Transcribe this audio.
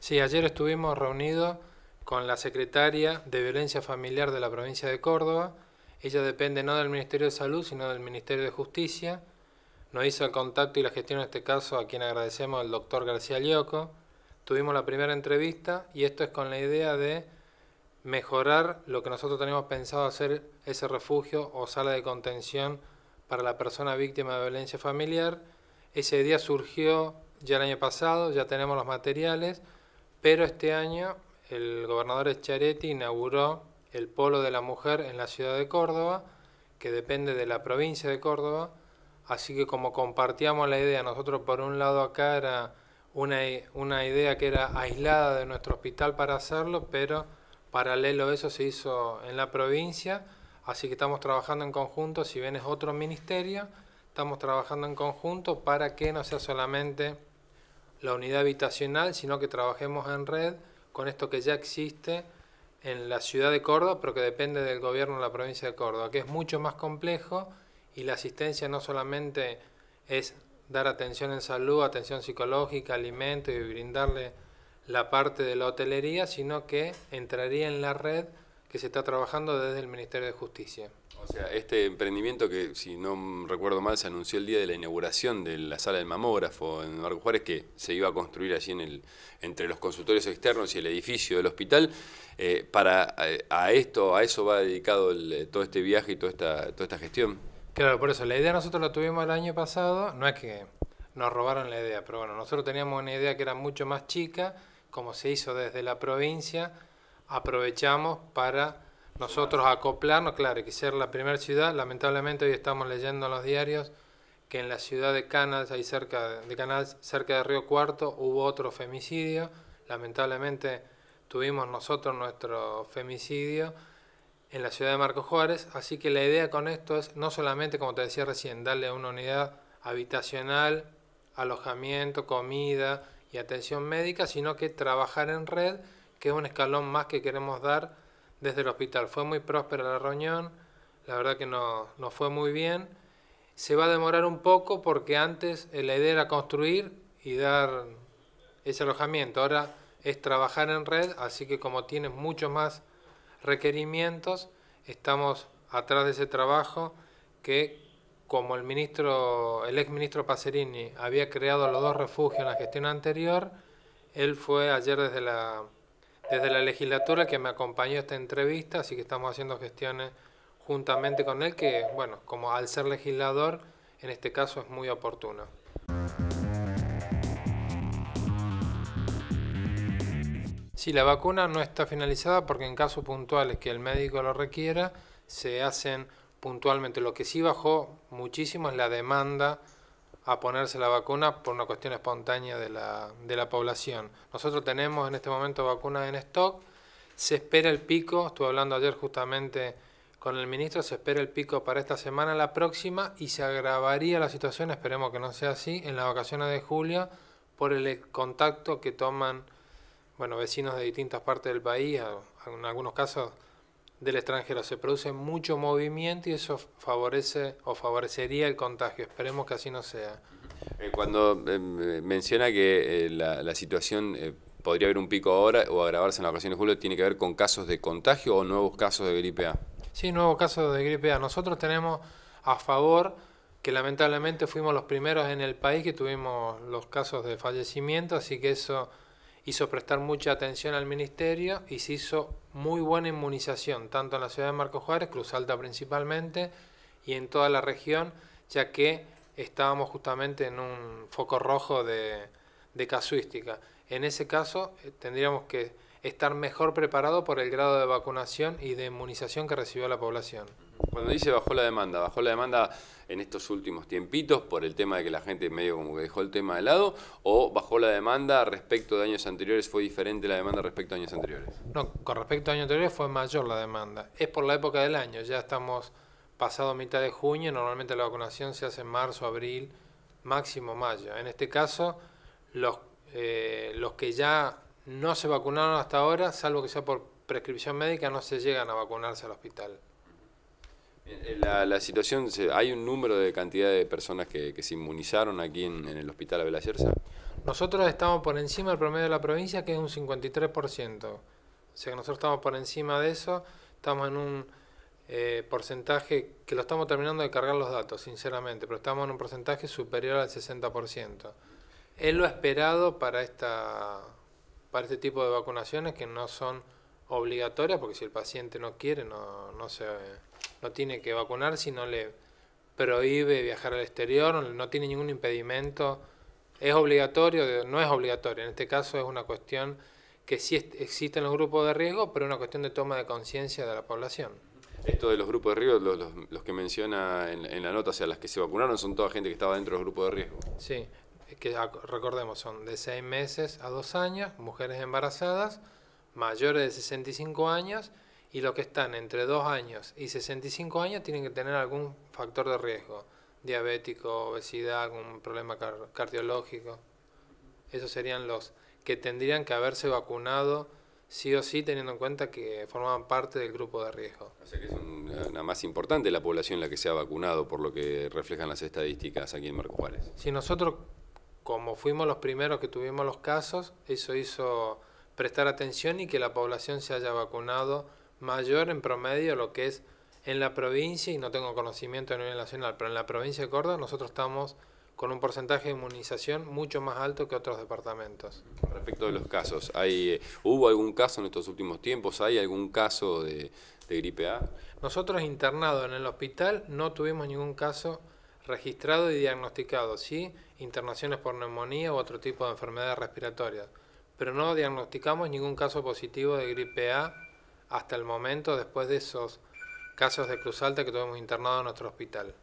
Sí, ayer estuvimos reunidos con la secretaria de Violencia Familiar de la provincia de Córdoba. Ella depende no del Ministerio de Salud, sino del Ministerio de Justicia. Nos hizo el contacto y la gestión en este caso, a quien agradecemos el doctor García Lioco. Tuvimos la primera entrevista y esto es con la idea de mejorar lo que nosotros teníamos pensado hacer ese refugio o sala de contención para la persona víctima de violencia familiar. Ese día surgió ya el año pasado, ya tenemos los materiales pero este año el gobernador Echaretti inauguró el Polo de la Mujer en la ciudad de Córdoba, que depende de la provincia de Córdoba. Así que como compartíamos la idea, nosotros por un lado acá era una, una idea que era aislada de nuestro hospital para hacerlo, pero paralelo a eso se hizo en la provincia, así que estamos trabajando en conjunto, si bien es otro ministerio, estamos trabajando en conjunto para que no sea solamente la unidad habitacional, sino que trabajemos en red con esto que ya existe en la ciudad de Córdoba, pero que depende del gobierno de la provincia de Córdoba, que es mucho más complejo y la asistencia no solamente es dar atención en salud, atención psicológica, alimento y brindarle la parte de la hotelería, sino que entraría en la red que se está trabajando desde el Ministerio de Justicia. O sea, este emprendimiento que, si no recuerdo mal, se anunció el día de la inauguración de la sala del mamógrafo en Marco Juárez, que se iba a construir allí en el, entre los consultorios externos y el edificio del hospital. Eh, para eh, a, esto, a eso va dedicado eh, todo este viaje y toda esta gestión. Claro, por eso la idea nosotros la tuvimos el año pasado, no es que nos robaron la idea, pero bueno, nosotros teníamos una idea que era mucho más chica, como se hizo desde la provincia, aprovechamos para nosotros acoplarnos, claro, que ser la primera ciudad, lamentablemente hoy estamos leyendo en los diarios que en la ciudad de Canals, ahí cerca de Canals, cerca de Río Cuarto, hubo otro femicidio, lamentablemente tuvimos nosotros nuestro femicidio en la ciudad de Marco Juárez, así que la idea con esto es no solamente, como te decía recién, darle una unidad habitacional, alojamiento, comida y atención médica, sino que trabajar en red que es un escalón más que queremos dar desde el hospital. Fue muy próspera la reunión, la verdad que nos no fue muy bien. Se va a demorar un poco porque antes eh, la idea era construir y dar ese alojamiento. Ahora es trabajar en red, así que como tiene muchos más requerimientos, estamos atrás de ese trabajo que como el ministro, el ex ministro Pacerini había creado los dos refugios en la gestión anterior, él fue ayer desde la desde la legislatura que me acompañó esta entrevista, así que estamos haciendo gestiones juntamente con él, que bueno, como al ser legislador, en este caso es muy oportuno. Si sí, la vacuna no está finalizada porque en casos puntuales que el médico lo requiera, se hacen puntualmente. Lo que sí bajó muchísimo es la demanda a ponerse la vacuna por una cuestión espontánea de la, población. Nosotros tenemos en este momento vacunas en stock, se espera el pico, estuve hablando ayer justamente con el ministro, se espera el pico para esta semana, la próxima, y se agravaría la situación, esperemos que no sea así, en las vacaciones de julio por el contacto que toman bueno, vecinos de distintas partes del país, en algunos casos del extranjero. Se produce mucho movimiento y eso favorece o favorecería el contagio. Esperemos que así no sea. Eh, cuando eh, menciona que eh, la, la, situación podría haber un pico ahora o agravarse en la ocasión de julio, ¿tiene que ver con casos de contagio o nuevos casos de gripe A? Sí, nuevos casos de gripe A. Nosotros tenemos a favor que lamentablemente fuimos los primeros en el país que tuvimos los casos de fallecimiento, así que eso hizo prestar mucha atención al ministerio y se hizo muy buena inmunización, tanto en la ciudad de Marco Juárez, Cruz Alta principalmente, y en toda la región, ya que estábamos justamente en un foco rojo de, casuística. En ese caso, eh, tendríamos que estar mejor preparados por el grado de vacunación y de inmunización que recibió la población. Cuando dice bajó la demanda, bajó la demanda en estos últimos tiempitos por el tema de que la gente medio como que dejó el tema de lado o bajó la demanda respecto de años anteriores? ¿Fue diferente la demanda respecto a años anteriores? No, con respecto a años anteriores fue mayor la demanda. Es por la época del año, ya estamos pasado mitad de junio, normalmente la vacunación se hace en marzo, abril, máximo mayo. En este caso, los, eh, los que ya no se vacunaron hasta ahora, salvo que sea por prescripción médica, no se llegan a vacunarse al hospital. Eh, la, situación, ¿hay un número de cantidad de personas que, se inmunizaron aquí en, el hospital Abel Nosotros estamos por encima del promedio de la provincia, que es un 53%. O sea que nosotros estamos por encima de eso, estamos en un eh, porcentaje que lo estamos terminando de cargar los datos, sinceramente, pero estamos en un porcentaje superior al 60%. Es lo esperado para, esta, para este tipo de vacunaciones que no son obligatorias, porque si el paciente no quiere, no, no se no tiene que vacunar si no le prohíbe viajar al exterior, no tiene ningún impedimento. ¿Es obligatorio? No es obligatorio. En este caso es una cuestión que sí existen los grupos de riesgo, pero es una cuestión de toma de conciencia de la población. Esto de los grupos de riesgo, los, los, que menciona en, la nota, o sea, las que se vacunaron son toda gente que estaba dentro de los grupos de riesgo. Sí, que recordemos, son de seis meses a dos años, mujeres embarazadas, mayores de 65 años y los que están entre 2 años y 65 años tienen que tener algún factor de riesgo, diabético, obesidad, algún problema cardiológico. Esos serían los que tendrían que haberse vacunado sí o sí teniendo en cuenta que formaban parte del grupo de riesgo. O sea que es una, más importante la población la que se ha vacunado por lo que reflejan las estadísticas aquí en Marco Juárez. Si nosotros, como fuimos los primeros que tuvimos los casos, eso hizo prestar atención y que la población se haya vacunado mayor en promedio lo que es en la provincia, y no tengo conocimiento a nivel nacional, pero en la provincia de Córdoba nosotros estamos con un porcentaje de inmunización mucho más alto que otros departamentos. Respecto de los casos, ¿hay, eh, ¿hubo algún caso en estos últimos tiempos? ¿Hay algún caso de, de gripe A? Nosotros internados en el hospital no tuvimos ningún caso registrado y diagnosticado, sí, internaciones por neumonía u otro tipo de enfermedades respiratorias, pero no diagnosticamos ningún caso positivo de gripe A hasta el momento después de esos casos de Cruz Alta que tuvimos internado en nuestro hospital.